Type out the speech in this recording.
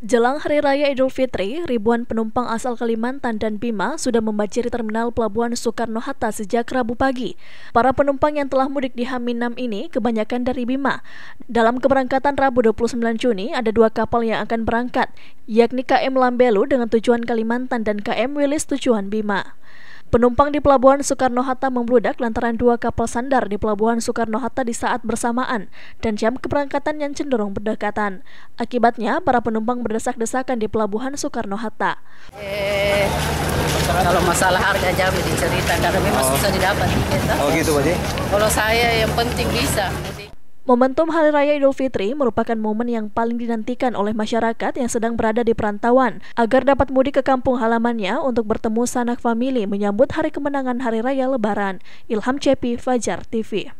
Jelang Hari Raya Idul Fitri, ribuan penumpang asal Kalimantan dan Bima sudah membanjiri terminal Pelabuhan Soekarno-Hatta sejak Rabu pagi. Para penumpang yang telah mudik di H-6 ini kebanyakan dari Bima. Dalam keberangkatan Rabu 29 Juni, ada dua kapal yang akan berangkat, yakni KM Lambelu dengan tujuan Kalimantan dan KM Wilis tujuan Bima. Penumpang di Pelabuhan Soekarno-Hatta membludak lantaran dua kapal sandar di Pelabuhan Soekarno-Hatta di saat bersamaan dan jam keberangkatan yang cenderung berdekatan. Akibatnya, para penumpang berdesak-desakan di Pelabuhan Soekarno-Hatta. Eh, kalau masalah harga jam diceritakan, tapi masih oh. bisa didapat. Gitu. Oh gitu, Kalau saya yang penting bisa. Momentum Hari Raya Idul Fitri merupakan momen yang paling dinantikan oleh masyarakat yang sedang berada di perantauan agar dapat mudik ke kampung halamannya untuk bertemu sanak famili menyambut hari kemenangan Hari Raya Lebaran. Ilham Cepi, Fajar TV.